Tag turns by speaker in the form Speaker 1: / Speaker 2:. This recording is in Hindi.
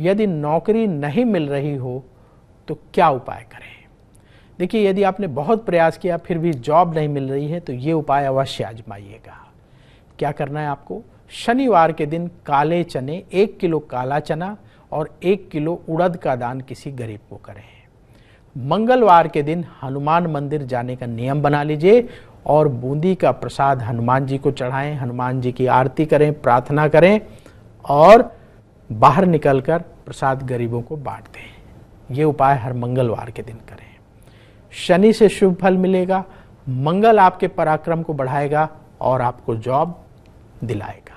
Speaker 1: यदि नौकरी नहीं मिल रही हो तो क्या उपाय करें देखिए यदि आपने बहुत प्रयास किया फिर भी जॉब नहीं मिल रही है तो ये उपाय अवश्य आजमाइएगा क्या करना है आपको शनिवार के दिन काले चने एक किलो काला चना और एक किलो उड़द का दान किसी गरीब को करें मंगलवार के दिन हनुमान मंदिर जाने का नियम बना लीजिए और बूंदी का प्रसाद हनुमान जी को चढ़ाएं हनुमान जी की आरती करें प्रार्थना करें और बाहर निकलकर प्रसाद गरीबों को बांट दें ये उपाय हर मंगलवार के दिन करें शनि से शुभ फल मिलेगा मंगल आपके पराक्रम को बढ़ाएगा और आपको जॉब
Speaker 2: दिलाएगा